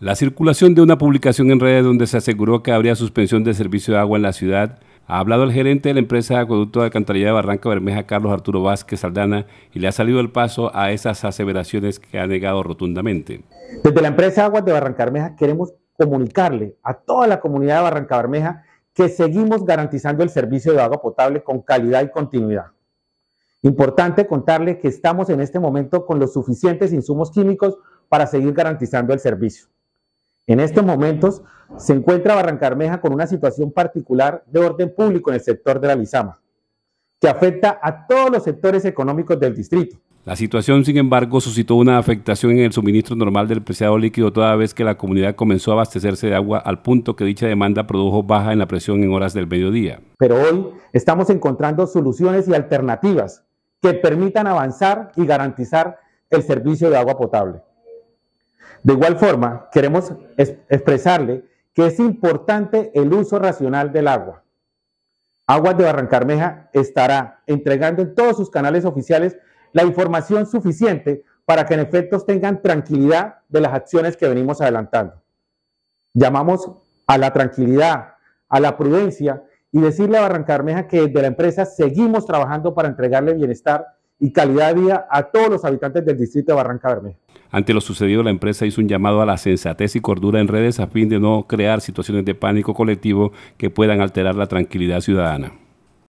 La circulación de una publicación en redes donde se aseguró que habría suspensión de servicio de agua en la ciudad ha hablado el gerente de la empresa de acueducto de alcantarillado de Barranca Bermeja, Carlos Arturo Vázquez Saldana, y le ha salido el paso a esas aseveraciones que ha negado rotundamente. Desde la empresa Aguas de Barranca Bermeja queremos comunicarle a toda la comunidad de Barranca Bermeja que seguimos garantizando el servicio de agua potable con calidad y continuidad. Importante contarle que estamos en este momento con los suficientes insumos químicos para seguir garantizando el servicio. En estos momentos se encuentra Barrancarmeja con una situación particular de orden público en el sector de la Lizama, que afecta a todos los sectores económicos del distrito. La situación, sin embargo, suscitó una afectación en el suministro normal del preciado líquido toda vez que la comunidad comenzó a abastecerse de agua al punto que dicha demanda produjo baja en la presión en horas del mediodía. Pero hoy estamos encontrando soluciones y alternativas que permitan avanzar y garantizar el servicio de agua potable. De igual forma, queremos expresarle que es importante el uso racional del agua. Aguas de Barrancarmeja estará entregando en todos sus canales oficiales la información suficiente para que en efectos tengan tranquilidad de las acciones que venimos adelantando. Llamamos a la tranquilidad, a la prudencia y decirle a Barrancarmeja que desde la empresa seguimos trabajando para entregarle bienestar y calidad de vida a todos los habitantes del distrito de Barranca Bermeja. Ante lo sucedido, la empresa hizo un llamado a la sensatez y cordura en redes a fin de no crear situaciones de pánico colectivo que puedan alterar la tranquilidad ciudadana.